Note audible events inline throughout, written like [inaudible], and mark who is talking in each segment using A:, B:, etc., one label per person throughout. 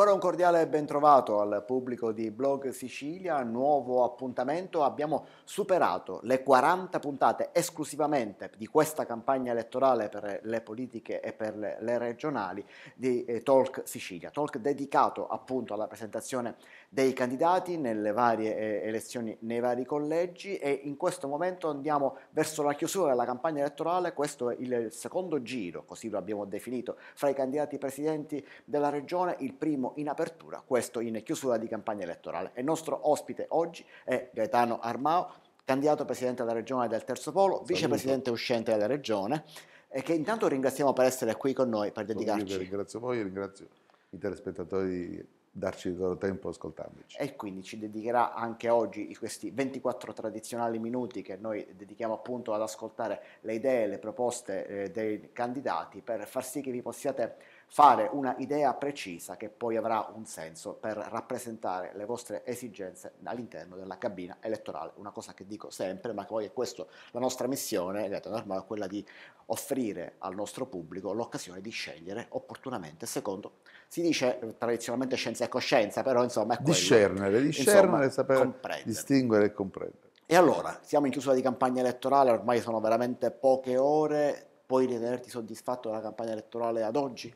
A: Ancora un cordiale bentrovato al pubblico di Blog Sicilia, nuovo appuntamento. Abbiamo superato le 40 puntate esclusivamente di questa campagna elettorale per le politiche e per le regionali di eh, Talk Sicilia, talk dedicato appunto alla presentazione dei candidati nelle varie eh, elezioni, nei vari collegi e in questo momento andiamo verso la chiusura della campagna elettorale, questo è il secondo giro, così lo abbiamo definito, fra i candidati presidenti della regione, il primo in apertura, questo in chiusura di campagna elettorale. il nostro ospite oggi è Gaetano Armao, candidato presidente della regione del Terzo Polo, Saluto. vicepresidente uscente della regione, e che intanto ringraziamo per essere qui con noi, per dedicarci. Io ringrazio voi, ringrazio i telespettatori di darci il loro
B: tempo ascoltandoci.
A: E quindi ci dedicherà anche oggi questi 24 tradizionali minuti che noi dedichiamo appunto ad ascoltare le idee, le proposte eh, dei candidati per far sì che vi possiate fare una idea precisa che poi avrà un senso per rappresentare le vostre esigenze all'interno della cabina elettorale, una cosa che dico sempre, ma poi è questa la nostra missione, è quella di offrire al nostro pubblico l'occasione di scegliere opportunamente secondo, si dice eh, tradizionalmente scienza e coscienza, però insomma è quello. Discernere, discernere, sapere
B: distinguere e comprendere.
A: E allora, siamo in chiusura di campagna elettorale, ormai sono veramente poche ore, puoi ritenerti soddisfatto della campagna elettorale ad oggi?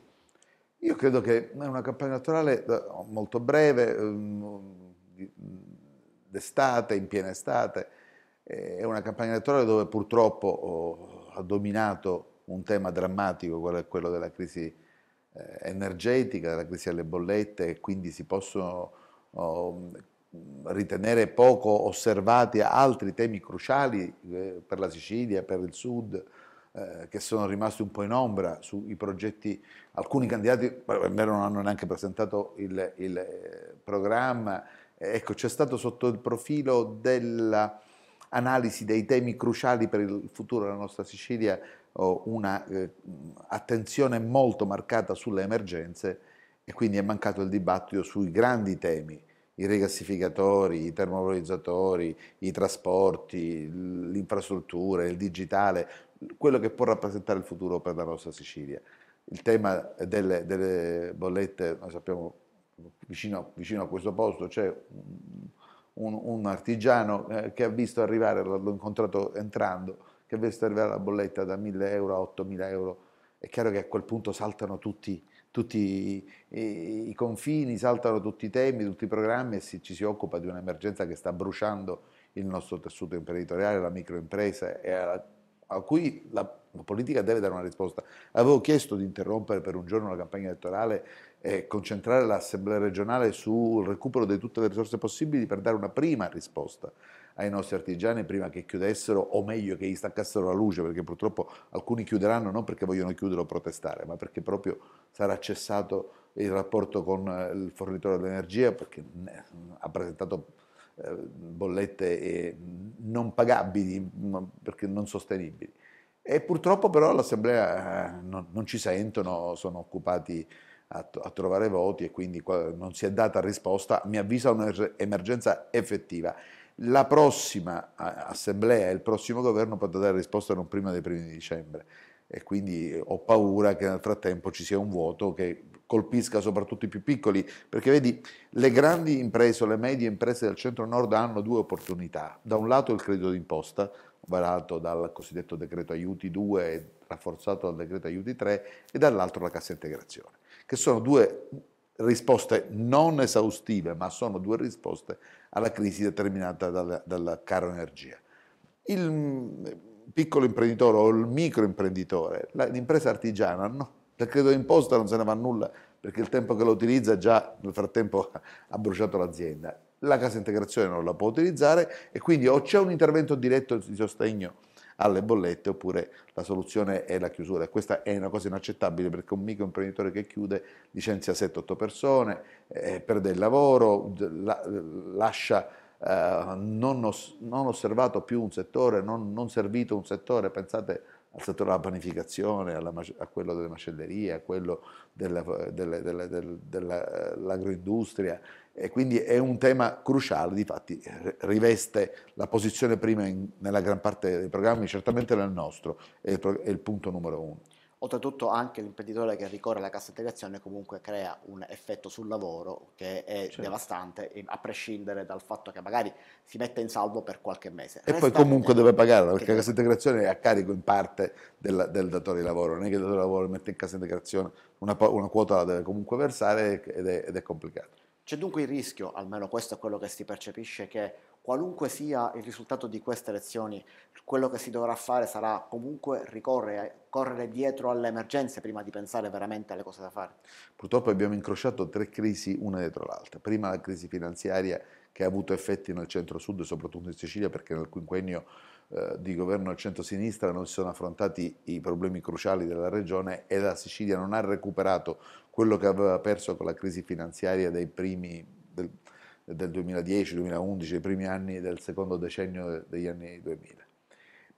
B: Io credo che è una campagna elettorale eh, molto breve, ehm, d'estate, in piena estate, eh, è una campagna elettorale dove purtroppo oh, ha dominato un tema drammatico, quello della crisi eh, energetica, della crisi alle bollette, e quindi si possono oh, ritenere poco osservati altri temi cruciali per la Sicilia, per il Sud, eh, che sono rimasti un po' in ombra sui progetti, alcuni candidati per non hanno neanche presentato il, il eh, programma, eh, ecco c'è stato sotto il profilo dell'analisi dei temi cruciali per il futuro della nostra Sicilia un'attenzione eh, molto marcata sulle emergenze e quindi è mancato il dibattito sui grandi temi i rigassificatori, i termovalorizzatori, i trasporti, l'infrastruttura, il digitale, quello che può rappresentare il futuro per la nostra Sicilia. Il tema delle, delle bollette, noi sappiamo, vicino, vicino, a questo posto c'è un, un, artigiano eh, che ha visto arrivare, l'ho incontrato entrando, che ha visto arrivare la bolletta da 1000 euro a 8000 euro. È chiaro che a quel punto saltano tutti tutti i, i, confini, saltano tutti i temi, tutti i programmi e si, ci si occupa di un'emergenza che sta bruciando il nostro tessuto imprenditoriale, la microimpresa e alla, a cui la, la, politica deve dare una risposta. Avevo chiesto di interrompere per un giorno la campagna elettorale e concentrare l'Assemblea regionale sul recupero di tutte le risorse possibili per dare una prima risposta ai nostri artigiani prima che chiudessero o meglio che gli staccassero la luce perché purtroppo alcuni chiuderanno non perché vogliono chiudere o protestare ma perché proprio sarà cessato il rapporto con eh, il fornitore dell'energia perché mm, eh, ha presentato eh, bollette mm, non pagabili mm, perché non sostenibili e purtroppo però l'assemblea non ci sentono sono occupati a, trovare voti e quindi non si è data risposta, mi avvisa un'emergenza effettiva la prossima assemblea, il prossimo governo potrà dare risposta non prima dei primi di dicembre e quindi eh, ho paura che nel frattempo ci sia un vuoto che colpisca soprattutto i più piccoli, perché vedi le grandi imprese, o le medie imprese del centro-nord hanno due opportunità, da un lato il credito d'imposta, varato dal cosiddetto decreto aiuti 2 e rafforzato dal decreto aiuti 3 e dall'altro la cassa integrazione, che sono due risposte non esaustive, ma sono due risposte alla crisi determinata dal, dal caro energia. Il piccolo imprenditore o il microimprenditore, l'impresa artigiana no, perché credo imposta non se ne va nulla, perché il tempo che lo utilizza già nel frattempo [laughs] ha bruciato l'azienda. La casa integrazione non la può utilizzare e quindi o c'è un intervento diretto di sostegno alle bollette oppure la soluzione è la chiusura. Questa è una cosa inaccettabile perché un imprenditore che chiude licenzia 7-8 persone, eh, perde il lavoro, la, lascia eh, non, os, non, osservato più un settore, non, non, servito un settore, pensate al settore della panificazione, alla, a quello delle macellerie, a quello dell'agroindustria. Della, della, della, e quindi è un tema cruciale, difatti riveste la posizione prima in, nella gran parte dei programmi, certamente nel nostro, è il, è il punto numero uno.
A: Oltretutto anche l'imprenditore che ricorre alla cassa integrazione comunque crea un effetto sul lavoro che è certo. devastante, a prescindere dal fatto che magari si mette in salvo per qualche mese. E Restante, poi comunque deve
B: pagarla, perché la cassa integrazione è a carico in parte del, del, datore di lavoro, non è che il datore di lavoro mette in cassa integrazione, una, una quota la deve comunque versare ed è, ed è complicato.
A: C'è dunque il rischio, almeno questo è quello che si percepisce, che qualunque sia il risultato di queste elezioni, quello che si dovrà fare sarà comunque ricorrere correre dietro alle emergenze prima di pensare veramente alle cose da fare.
B: Purtroppo abbiamo incrociato tre crisi una dietro l'altra. Prima la crisi finanziaria che ha avuto effetti nel centro-sud, soprattutto in Sicilia, perché nel quinquennio eh, di governo al centro-sinistra non si sono affrontati i problemi cruciali della regione e la Sicilia non ha recuperato quello che aveva perso con la crisi finanziaria dei primi del, del 2010-2011, i primi anni del secondo decennio degli anni 2000.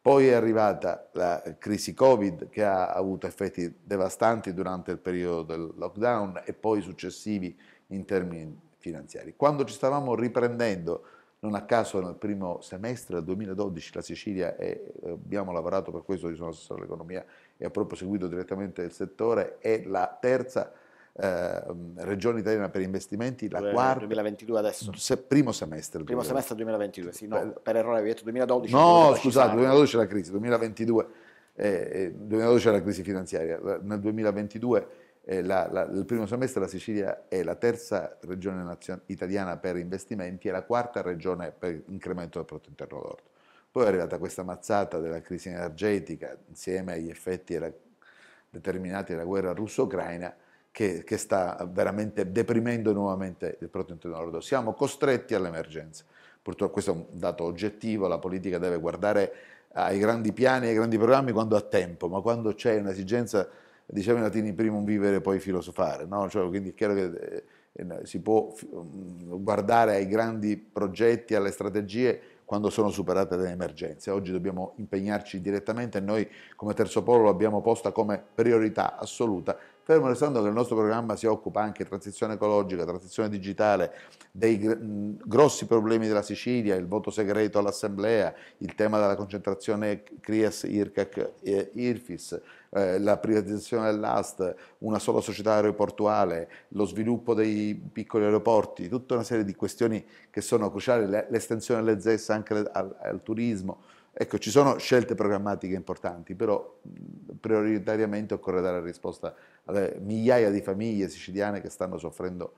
B: Poi è arrivata la crisi Covid che ha avuto effetti devastanti durante il periodo del lockdown e poi successivi in termini finanziari. Quando ci stavamo riprendendo non a caso nel primo semestre del 2012 la Sicilia, è, eh, abbiamo lavorato per questo, io sono assessore all'economia e ho proprio seguito direttamente il settore, è la terza eh, regione italiana per investimenti, la quarta... 2022 adesso? Se, primo semestre. Primo 2020. semestre
A: 2022, sì, no, per, per errore avete detto 2012. No, 2012 scusate, 2012
B: era la crisi, 2022, eh, 2012 era la crisi finanziaria, nel 2022 eh, la, la, il primo semestre la Sicilia è la terza regione nazion- italiana per investimenti e la quarta regione per incremento del prodotto interno lordo. Poi è arrivata questa mazzata della crisi energetica insieme agli effetti della, determinati dalla guerra russo-ucraina che, che, sta veramente deprimendo nuovamente il prodotto interno lordo. Siamo costretti all'emergenza. Purtroppo questo è un dato oggettivo, la politica deve guardare ai grandi piani, ai grandi programmi quando ha tempo, ma quando c'è un'esigenza diceva in latino primum vivere poi filosofare, no? cioè, quindi è chiaro che eh, eh si può mm, guardare ai grandi progetti, alle strategie quando sono superate le emergenze. Oggi dobbiamo impegnarci direttamente e noi come Terzo Polo l'abbiamo posta come priorità assoluta fermo restando che il nostro programma si occupa anche di transizione ecologica, transizione digitale, dei mh, grossi problemi della Sicilia, il voto segreto all'Assemblea, il tema della concentrazione CRIAS, IRCAC, eh, IRFIS, eh, la privatizzazione dell'AST, una sola società aeroportuale, lo sviluppo dei piccoli aeroporti, tutta una serie di questioni che sono cruciali, l'estensione delle ZES anche al, al turismo. Ecco, ci sono scelte programmatiche importanti, però prioritariamente occorre dare risposta alle migliaia di famiglie siciliane che stanno soffrendo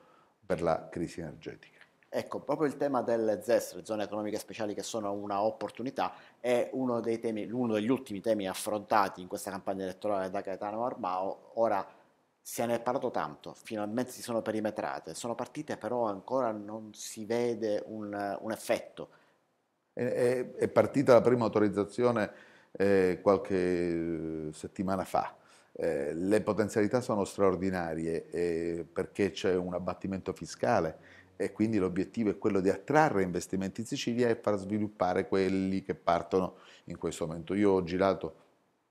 B: per la crisi energetica.
A: Ecco, proprio il tema delle ZES, le zone economiche speciali che sono una opportunità, è uno, temi, uno degli ultimi temi affrontati in questa campagna elettorale da Gaetano Armao. Ora se ne è parlato tanto, finalmente si sono perimetrate, sono partite però ancora non si vede un, un effetto
B: è, è partita la prima autorizzazione eh, qualche settimana fa. Eh, le potenzialità sono straordinarie eh, perché c'è un abbattimento fiscale e quindi l'obiettivo è quello di attrarre investimenti in Sicilia e far sviluppare quelli che partono in questo momento. Io ho girato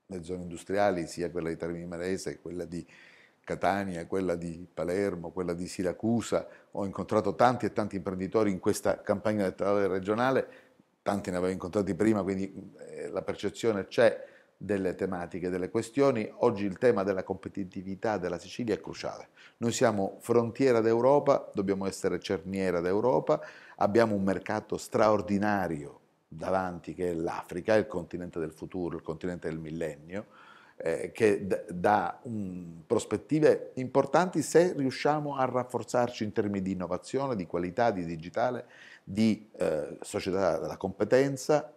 B: le zone industriali, sia quella di Termini Marese, quella di Catania, quella di Palermo, quella di Siracusa, ho incontrato tanti e tanti imprenditori in questa campagna elettorale regionale tanti ne avevo incontrati prima, quindi mm, eh, la percezione c'è delle tematiche, delle questioni. Oggi il tema della competitività della Sicilia è cruciale. Noi siamo frontiera d'Europa, dobbiamo essere cerniera d'Europa, abbiamo un mercato straordinario davanti che è l'Africa, il continente del futuro, il continente del millennio, eh, che dà um, prospettive importanti se riusciamo a rafforzarci in termini di innovazione, di qualità, di digitale di eh, società della competenza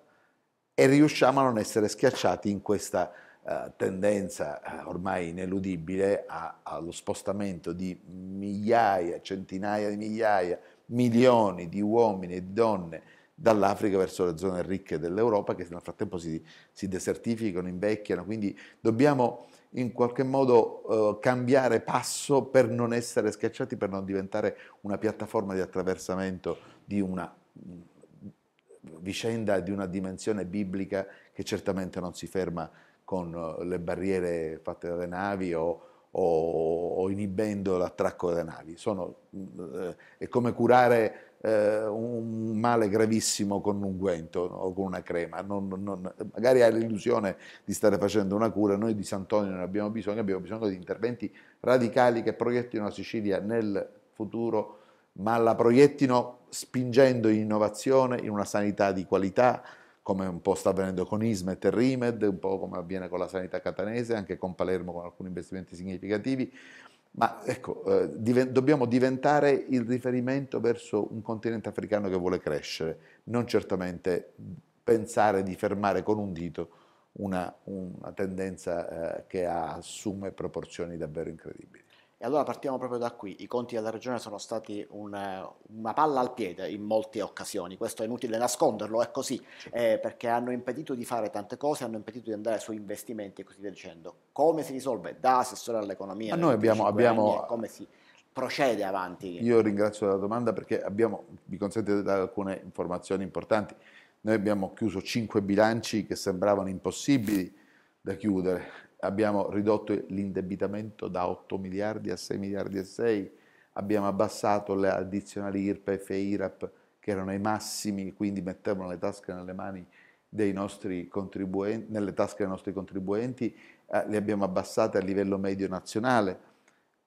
B: e riusciamo a non essere schiacciati in questa eh, tendenza eh, ormai ineludibile a, allo spostamento di migliaia, centinaia di migliaia, milioni di uomini e di donne dall'Africa verso le zone ricche dell'Europa che nel frattempo si, si desertificano, invecchiano, quindi dobbiamo in qualche modo eh, cambiare passo per non essere schiacciati, per non diventare una piattaforma di attraversamento di una vicenda di una dimensione biblica che certamente non si ferma con eh, le barriere fatte dalle navi o, o, o inibendo l'attracco delle navi. Sono, eh, è come curare eh, un male gravissimo con un unguento o con una crema. Non, non, magari hai l'illusione di stare facendo una cura, noi di Sant'Antonio non abbiamo bisogno, abbiamo bisogno di interventi radicali che proiettino la Sicilia nel futuro, ma la proiettino spingendo in innovazione, in una sanità di qualità, come un po' sta avvenendo con Ismet e Rimed, un po' come avviene con la sanità catanese, anche con Palermo con alcuni investimenti significativi. Ma ecco, eh, div dobbiamo diventare il riferimento verso un continente africano che vuole crescere, non certamente pensare di fermare con un dito una, una tendenza eh, che assume proporzioni davvero incredibili.
A: E allora partiamo proprio da qui. I conti della regione sono stati una, una palla al piede in molte occasioni, questo è inutile nasconderlo, è così, eh, perché hanno impedito di fare tante cose, hanno impedito di andare su investimenti e così via dicendo. Come si risolve? Da assessore all'economia. Ma noi abbiamo... abbiamo... come si procede avanti? Io
B: ringrazio la domanda perché abbiamo, mi consente di dare alcune informazioni importanti. Noi abbiamo chiuso cinque bilanci che sembravano impossibili da chiudere abbiamo ridotto l'indebitamento da 8 miliardi a 6 miliardi e 6, abbiamo abbassato le addizionali IRPEF e IRAP che erano i massimi, quindi mettevano le tasche nelle mani dei nostri contribuenti, nelle tasche dei nostri contribuenti, eh, le abbiamo abbassate a livello medio nazionale.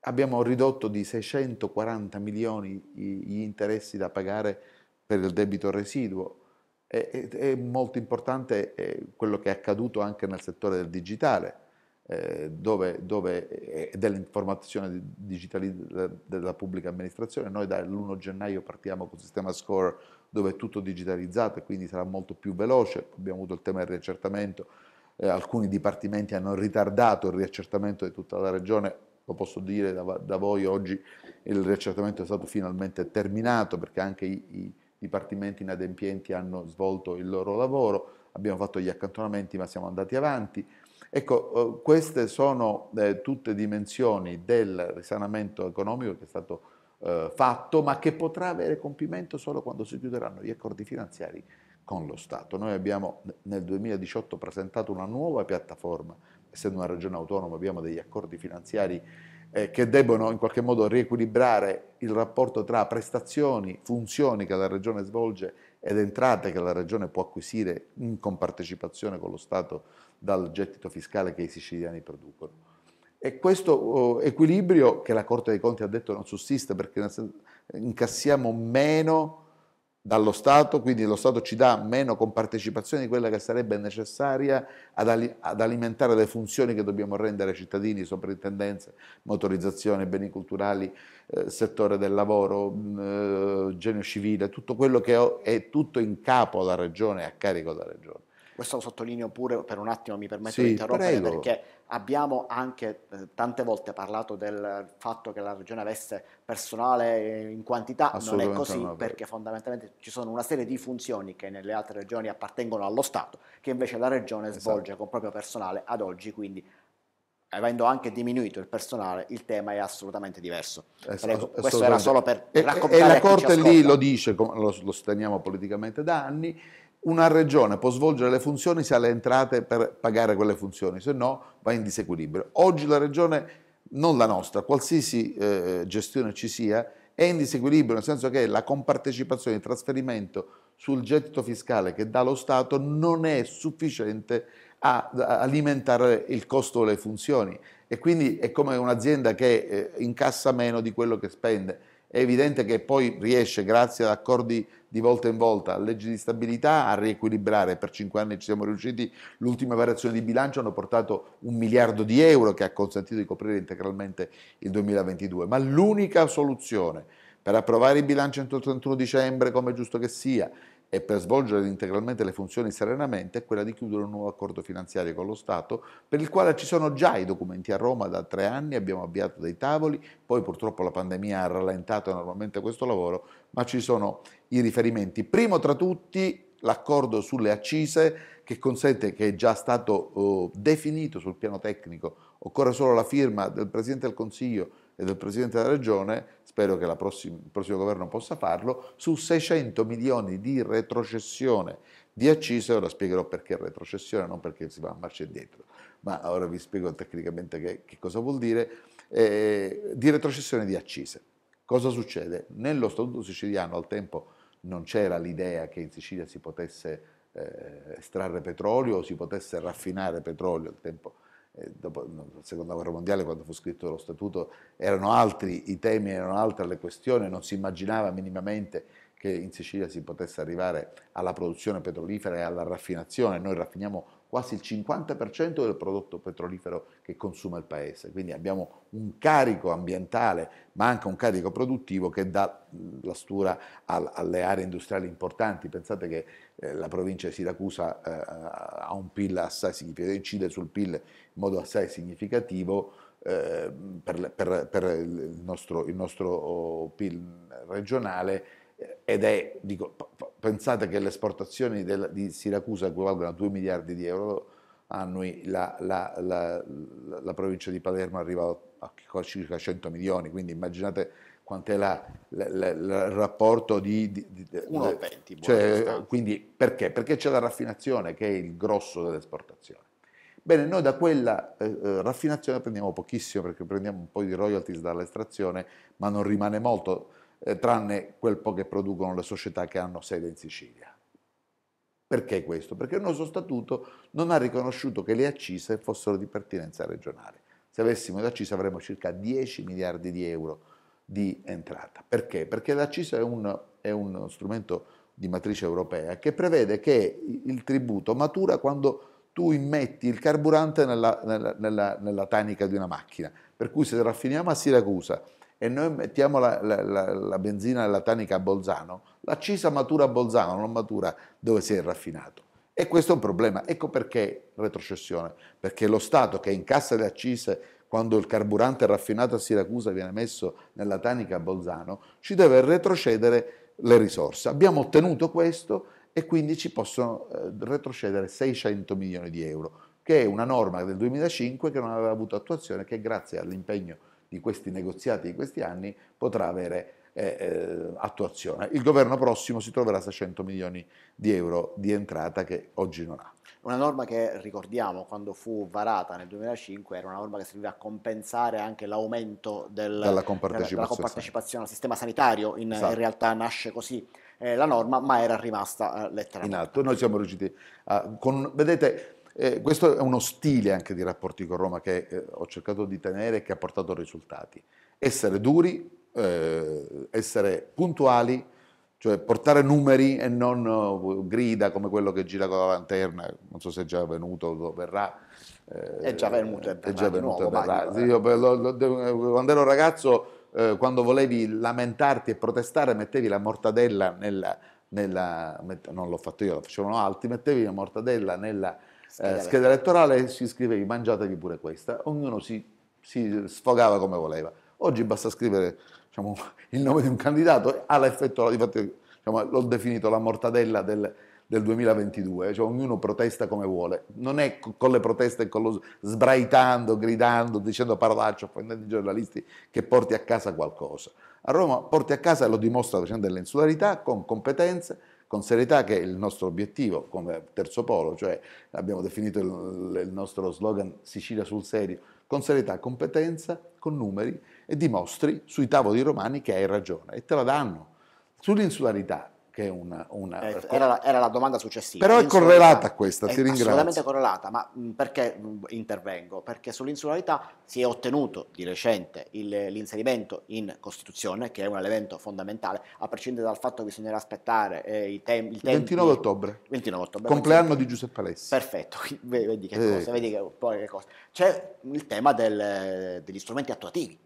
B: Abbiamo ridotto di 640 milioni gli interessi da pagare per il debito residuo. è molto importante quello che è accaduto anche nel settore del digitale eh, dove, dove, eh, dell'informazione digitale della pubblica amministrazione. Noi dall'1 gennaio partiamo con il sistema score dove è tutto digitalizzato e quindi sarà molto più veloce. Abbiamo avuto il tema del riaccertamento, eh, alcuni dipartimenti hanno ritardato il riaccertamento di tutta la regione, lo posso dire da, da voi oggi, il riaccertamento è stato finalmente terminato perché anche i, i dipartimenti inadempienti hanno svolto il loro lavoro, abbiamo fatto gli accantonamenti ma siamo andati avanti Ecco, eh, queste sono eh, tutte dimensioni del risanamento economico che è stato eh, fatto, ma che potrà avere compimento solo quando si chiuderanno gli accordi finanziari con lo Stato. Noi abbiamo nel 2018 presentato una nuova piattaforma, essendo una regione autonoma abbiamo degli accordi finanziari eh, che debbono in qualche modo riequilibrare il rapporto tra prestazioni, funzioni che la regione svolge ed entrate che la regione può acquisire in compartecipazione con lo Stato dal gettito fiscale che i siciliani producono. E questo oh, equilibrio che la Corte dei Conti ha detto non sussiste perché incassiamo meno dallo Stato, quindi lo Stato ci dà meno compartecipazione di quella che sarebbe necessaria ad, ali ad alimentare le funzioni che dobbiamo rendere ai cittadini, soprintendenze, motorizzazione, beni culturali, eh, settore del lavoro, mh, eh, genio civile, tutto quello che è tutto in capo alla regione, a carico della regione.
A: Questo lo sottolineo pure per un attimo, mi permetto sì, di interrompere, prego. perché abbiamo anche eh, tante volte parlato del fatto che la regione avesse personale in quantità, non è così no, perché fondamentalmente ci sono una serie di funzioni che nelle altre regioni appartengono allo Stato, che invece la regione esatto. svolge con proprio personale ad oggi, quindi avendo anche diminuito il personale, il tema è assolutamente diverso. Prego, questo era solo per raccontare. E, e la Corte lì lo
B: dice, lo, lo sosteniamo politicamente da anni, una regione può svolgere le funzioni se ha le entrate per pagare quelle funzioni, se no va in disequilibrio. Oggi la regione, non la nostra, qualsiasi eh, gestione ci sia, è in disequilibrio, nel senso che la compartecipazione, il trasferimento sul gettito fiscale che dà lo Stato non è sufficiente a, alimentare il costo delle funzioni e quindi è come un'azienda che eh, incassa meno di quello che spende. È evidente che poi riesce, grazie ad accordi di volta in volta, legge di stabilità, a riequilibrare, per cinque anni ci siamo riusciti, l'ultima variazione di bilancio hanno portato un miliardo di euro che ha consentito di coprire integralmente il 2022, ma l'unica soluzione per approvare il bilancio entro il 31 dicembre, come è giusto che sia, e per svolgere integralmente le funzioni serenamente è quella di chiudere un nuovo accordo finanziario con lo Stato, per il quale ci sono già i documenti a Roma da tre anni, abbiamo avviato dei tavoli, poi purtroppo la pandemia ha rallentato enormemente questo lavoro, ma ci sono i riferimenti. Primo tra tutti l'accordo sulle accise che consente che è già stato uh, definito sul piano tecnico, occorre solo la firma del Presidente del Consiglio e del Presidente della Regione, spero che prossima, il prossimo governo possa farlo, su 600 milioni di retrocessione di accise, ora spiegherò perché retrocessione, non perché si va a marcia indietro, ma ora vi spiego tecnicamente che, che cosa vuol dire, eh, di retrocessione di accise. Cosa succede? Nello Statuto siciliano al tempo non c'era l'idea che in Sicilia si potesse eh, estrarre petrolio o si potesse raffinare petrolio al tempo dopo la seconda guerra mondiale, quando fu scritto lo statuto, erano altri i temi, erano altre le questioni, non si immaginava minimamente che in Sicilia si potesse arrivare alla produzione petrolifera e alla raffinazione. Noi raffiniamo quasi il 50% del prodotto petrolifero che consuma il paese. Quindi abbiamo un carico ambientale, ma anche un carico produttivo che dà la stura alle aree industriali importanti. Pensate che eh, la provincia di Siracusa eh, ha un PIL assai significativo, incide sul PIL in modo assai significativo. Eh, per, per, per il, nostro, il nostro oh, PIL regionale ed è, dico, pensate che le esportazioni del, di Siracusa equivalgono a 2 miliardi di euro annui, la, la, la, la provincia di Palermo arriva a circa 100 milioni, quindi immaginate quant'è il rapporto di... di, di 1,20. Cioè, quindi perché? Perché c'è la raffinazione che è il grosso dell'esportazione. Bene, noi da quella eh, eh raffinazione prendiamo pochissimo perché prendiamo un po' di royalties dall'estrazione, ma non rimane molto eh, tranne quel po' che producono le società che hanno sede in Sicilia. Perché questo? Perché il nostro statuto non ha riconosciuto che le accise fossero di pertinenza regionale. Se avessimo le accise avremmo circa 10 miliardi di euro di entrata. Perché? Perché l'accisa è un, è un strumento di matrice europea che prevede che il tributo matura quando tu immetti il carburante nella, nella, nella, nella, tanica di una macchina. Per cui se raffiniamo a Siracusa e noi mettiamo la, la, la, la benzina latanica a Bolzano, l'accisa matura a Bolzano, non matura dove si è raffinato. E questo è un problema. Ecco perché retrocessione, perché lo Stato che incassa le accise quando il carburante raffinato a Siracusa viene messo nella tanica a Bolzano, ci deve retrocedere le risorse. Abbiamo ottenuto questo e quindi ci possono eh, retrocedere 600 milioni di euro, che è una norma del 2005 che non aveva avuto attuazione, che grazie all'impegno di questi negoziati di questi anni potrà avere eh, eh attuazione. Il governo prossimo si troverà 600 milioni di euro di entrata che oggi non ha.
A: Una norma che ricordiamo quando fu varata nel 2005 era una norma che serviva a compensare anche l'aumento del, della, compartecipazione della, compartecipazione al sistema sanitario, in, esatto. in realtà nasce così eh, la norma ma era rimasta eh, letteralmente.
B: In atto, noi siamo riusciti a... Con, vedete, eh, questo è uno stile anche di rapporti con Roma che eh, ho cercato di tenere e che ha portato risultati. Essere duri, eh, essere puntuali, cioè portare numeri e non eh, grida come quello che gira con la lanterna, non so se è già venuto o verrà. è già eh, venuto, è, già venuto. Nuovo, sì, io, eh. lo, lo, quando ero ragazzo, quando volevi lamentarti e protestare, mettevi la mortadella nella... nella non l'ho fatto io, la facevano altri, mettevi la mortadella nella scheda, eh, scheda elettorale si scrivevi mangiatevi pure questa, ognuno si, si sfogava come voleva. Oggi basta scrivere diciamo, il nome di un candidato, ha l'effetto, infatti diciamo, l'ho definito la mortadella del, del 2022, cioè ognuno protesta come vuole, non è con le proteste, con lo sbraitando, gridando, dicendo parolacce, offendendo i giornalisti che porti a casa qualcosa. A Roma porti a casa e lo dimostra facendo dell'insularità, con competenze, con serietà che è il nostro obiettivo come terzo polo, cioè abbiamo definito il, il nostro slogan Sicilia sul serio, con serietà, competenza, con numeri e dimostri sui tavoli romani che hai ragione e te la danno. Sull'insularità che è una... una... Eh, era, la,
A: era, la, domanda successiva. Però è correlata a questa, ti ringrazio. È assolutamente correlata, ma perché intervengo? Perché sull'insularità si è ottenuto di recente il, l'inserimento in Costituzione, che è un elemento fondamentale, a prescindere dal fatto che bisognerà aspettare eh, i tempi... Il tempi, 29 ottobre. 29 ottobre. Compleanno di Giuseppe Alessi. Perfetto, [laughs] vedi che eh. cosa, vedi che, poi che cosa. C'è il tema del, degli strumenti attuativi.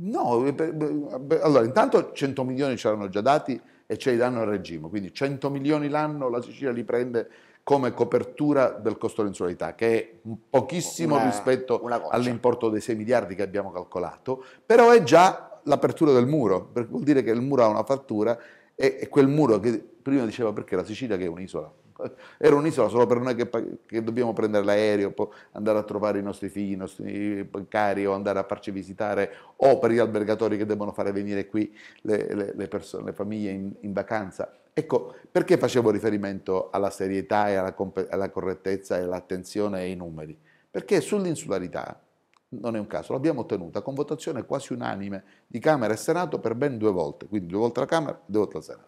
B: No, eh, allora intanto 100 milioni ci erano già dati e ce li danno al regime. Quindi 100 milioni l'anno la Sicilia li prende come copertura del costo dell'insualità, che è pochissimo una, rispetto una all'importo dei 6 miliardi che abbiamo calcolato, però è già l'apertura del muro, perché vuol dire che il muro ha una fattura e, e quel muro che prima diceva perché la Sicilia che è un'isola, [laughs] era un'isola solo per noi che, che dobbiamo prendere l'aereo, andare a trovare i nostri figli, i nostri cari o andare a farci visitare o per gli albergatori che devono fare venire qui le, le, le, persone, le famiglie in, in, vacanza. Ecco, perché facevo riferimento alla serietà e alla, alla correttezza e all'attenzione ai numeri? Perché sull'insularità non è un caso, l'abbiamo ottenuta con votazione quasi unanime di Camera e Senato per ben due volte, quindi due volte la Camera e due volte il Senato.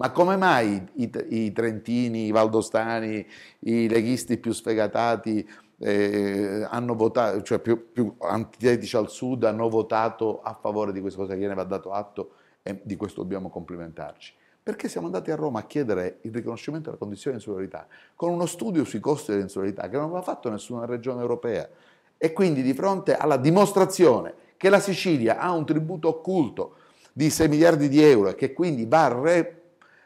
B: Ma come mai i, i trentini, i valdostani, i leghisti più sfegatati eh, hanno votato, cioè più, più, antitetici al sud, hanno votato a favore di questa cosa, Che gliene va dato atto e di questo dobbiamo complimentarci. Perché siamo andati a Roma a chiedere il riconoscimento della condizione di insularità, con uno studio sui costi dell'insularità che non aveva fatto nessuna regione europea. E quindi di fronte alla dimostrazione che la Sicilia ha un tributo occulto di 6 miliardi di euro e che quindi va re,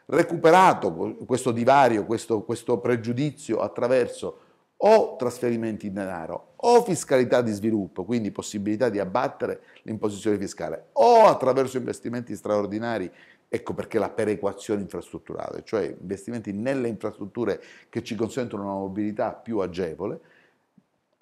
B: recuperato questo divario, questo, questo pregiudizio attraverso o trasferimenti in denaro o fiscalità di sviluppo, quindi possibilità di abbattere l'imposizione fiscale, o attraverso investimenti straordinari Ecco perché la perequazione infrastrutturale, cioè investimenti nelle infrastrutture che ci consentono una mobilità più agevole,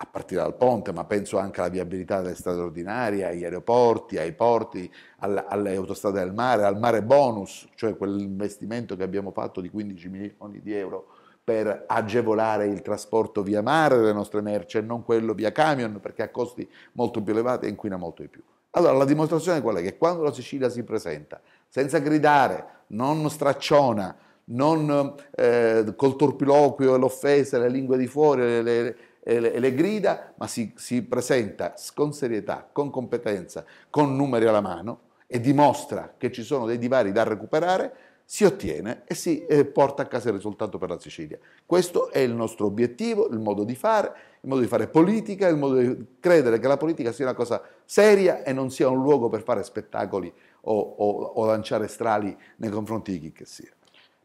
B: a partire dal ponte, ma penso anche alla viabilità delle strade ordinarie, agli aeroporti, ai porti, alla, alle autostrade del mare, al mare bonus, cioè quell'investimento che abbiamo fatto di 15 milioni di euro per agevolare il trasporto via mare delle nostre merci e non quello via camion perché ha costi molto più elevati e inquina molto di più. Allora la dimostrazione qual è? Che quando la Sicilia si presenta senza gridare, non stracciona, non eh, col torpiloquio e l'offesa, le lingue di fuori, le, le e le, grida, ma si, si presenta con serietà, con competenza, con numeri alla mano e dimostra che ci sono dei divari da recuperare, si ottiene e si eh, porta a casa il risultato per la Sicilia. Questo è il nostro obiettivo, il modo di fare, il modo di fare politica, il modo di credere che la politica sia una cosa seria e non sia un luogo per fare spettacoli o, o, o lanciare strali nei confronti di chi che sia.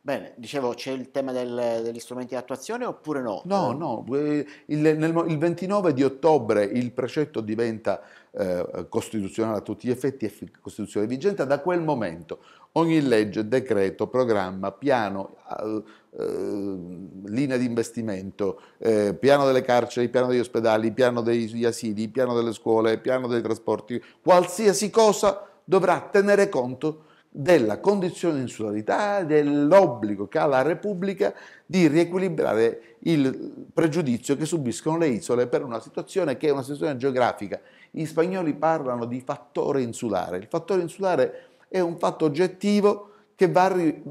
A: Bene, dicevo, c'è il tema del, degli strumenti di attuazione oppure no? No, eh.
B: no, eh, il, nel, il 29 di ottobre il precetto diventa eh, costituzionale a tutti gli effetti, è costituzione vigente, da quel momento ogni legge, decreto, programma, piano, eh, linea di investimento, eh, piano delle carceri, piano degli ospedali, piano degli asili, piano delle scuole, piano dei trasporti, qualsiasi cosa dovrà tenere conto della condizione di insularità dell'obbligo che ha la Repubblica di riequilibrare il pregiudizio che subiscono le isole per una situazione che è una situazione geografica. Gli spagnoli parlano di fattore insulare. Il fattore insulare è un fatto oggettivo che va eh,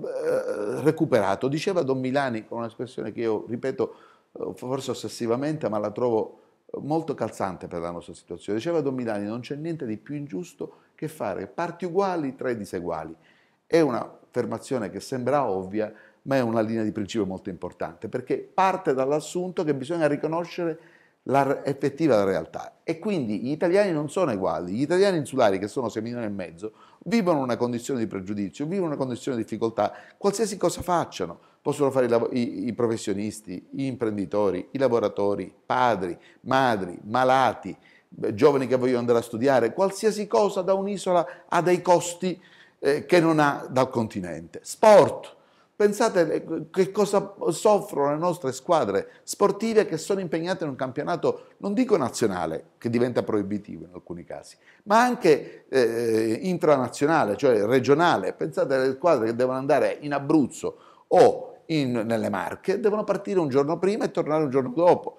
B: recuperato. Diceva Don Milani con un'espressione che io ripeto eh, forse ossessivamente, ma la trovo eh, molto calzante per la nostra situazione. Diceva Don Milani, non c'è niente di più ingiusto che fare parti uguali tra i diseguali. È un'affermazione che sembra ovvia, ma è una linea di principio molto importante, perché parte dall'assunto che bisogna riconoscere l'effettiva realtà. E quindi gli italiani non sono uguali, gli italiani insulari, che sono 6 milioni e mezzo, vivono una condizione di pregiudizio, vivono una condizione di difficoltà, qualsiasi cosa facciano, possono fare i, i, i professionisti, gli imprenditori, i lavoratori, padri, madri, malati, eh, giovani che vogliono andare a studiare, qualsiasi cosa da un'isola ha dei costi eh, che non ha dal continente. Sport, pensate eh, che cosa soffrono le nostre squadre sportive che sono impegnate in un campionato, non dico nazionale, che diventa proibitivo in alcuni casi, ma anche eh, infranazionale, cioè regionale. Pensate alle squadre che devono andare in Abruzzo o in, nelle Marche, devono partire un giorno prima e tornare un giorno dopo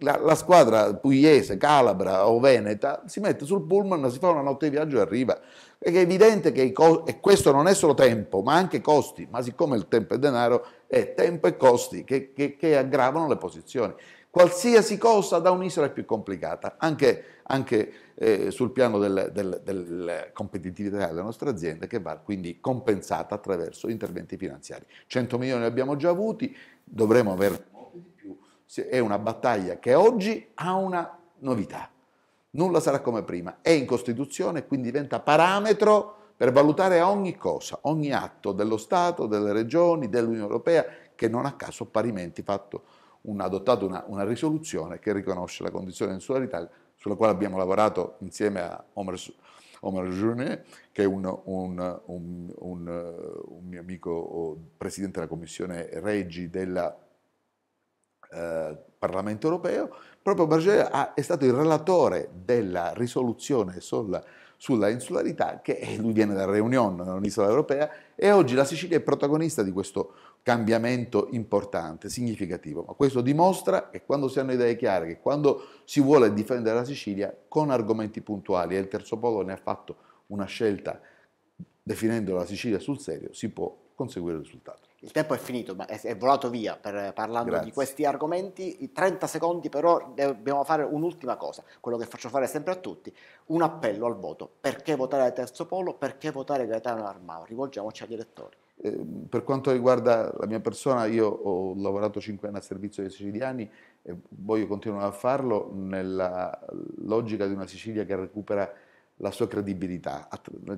B: la, la, squadra pugliese, calabra o veneta si mette sul pullman, si fa una notte di viaggio e arriva. Perché è evidente che costi, e questo non è solo tempo, ma anche costi, ma siccome il tempo è denaro, è tempo e costi che, che, che aggravano le posizioni. Qualsiasi cosa da un'isola è più complicata, anche, anche eh, sul piano della del, del competitività delle nostre aziende, che va quindi compensata attraverso interventi finanziari. 100 milioni li abbiamo già avuti, dovremo averne è una battaglia che oggi ha una novità. Nulla sarà come prima, è in Costituzione, quindi diventa parametro per valutare ogni cosa, ogni atto dello Stato, delle regioni, dell'Unione Europea, che non a caso parimenti fatto, un, adottato una, una, risoluzione che riconosce la condizione di insularità, sulla quale abbiamo lavorato insieme a Omer, Omer Journet, che è un, un, un mio amico presidente della Commissione Regi della eh, Parlamento europeo, proprio Berger ha, è stato il relatore della risoluzione sul, sulla insularità, che lui viene da Reunion, un'isola europea, e oggi la Sicilia è protagonista di questo cambiamento importante, significativo. Ma questo dimostra che quando si hanno idee chiare, che quando si vuole difendere la Sicilia con argomenti puntuali, e il Terzo Polo ne ha fatto una scelta definendo la Sicilia sul serio, si può conseguire il risultato.
A: Il tempo è finito, ma è, è volato via per, parlando Grazie. di questi argomenti. I 30 secondi però dobbiamo fare un'ultima cosa, quello che faccio fare sempre a tutti, un appello al voto. Perché votare al terzo polo? Perché votare Gaetano Armao? Rivolgiamoci agli elettori. Eh,
B: per quanto riguarda la mia persona, io ho lavorato 5 anni a servizio dei siciliani e voglio continuare a farlo nella logica di una Sicilia che recupera la sua credibilità,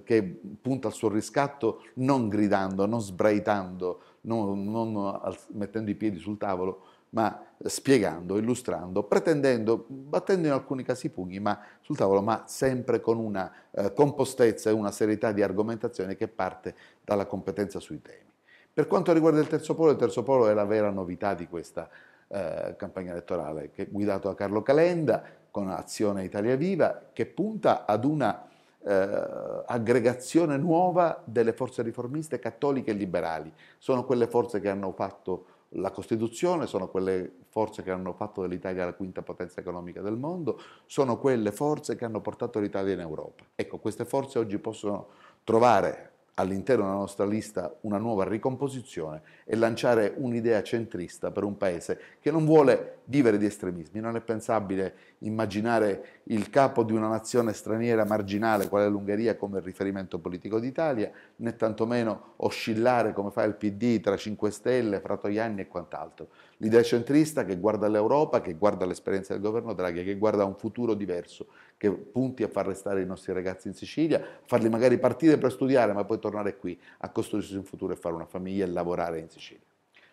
B: che punta al suo riscatto non gridando, non sbraitando, non, non mettendo i piedi sul tavolo, ma spiegando, illustrando, pretendendo, battendo in alcuni casi i pugni, ma sul tavolo, ma sempre con una eh, compostezza e una serietà di argomentazione che parte dalla competenza sui temi. Per quanto riguarda il terzo polo, il terzo polo è la vera novità di questa eh, campagna elettorale, che è guidato da Carlo Calenda, con Azione Italia Viva, che punta ad una eh, aggregazione nuova delle forze riformiste cattoliche e liberali. Sono quelle forze che hanno fatto la Costituzione, sono quelle forze che hanno fatto dell'Italia la quinta potenza economica del mondo, sono quelle forze che hanno portato l'Italia in Europa. Ecco, queste forze oggi possono trovare all'interno della nostra lista una nuova ricomposizione e lanciare un'idea centrista per un paese che non vuole vivere di estremismi. Non è pensabile immaginare il capo di una nazione straniera marginale, quale l'Ungheria, come riferimento politico d'Italia, né tantomeno oscillare come fa il PD tra 5 Stelle, Fratoianni e quant'altro. L'idea centrista che guarda l'Europa, che guarda l'esperienza del governo Draghi, che guarda un futuro diverso, che punti a far restare i nostri ragazzi in Sicilia, farli magari partire per studiare ma poi tornare qui a costruirsi un futuro e fare una famiglia e lavorare in Sicilia.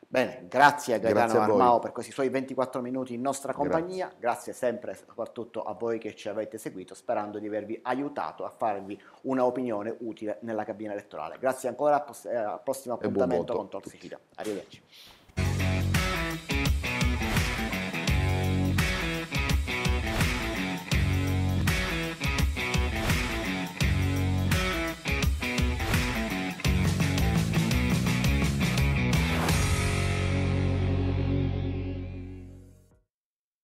A: Bene, grazie a Gaetano grazie a Armao per questi suoi 24 minuti in nostra compagnia, grazie. grazie sempre soprattutto a voi che ci avete seguito, sperando di avervi aiutato a farvi una opinione utile nella cabina elettorale. Grazie ancora, eh, al prossimo appuntamento con Tor Sicilia. Arrivederci.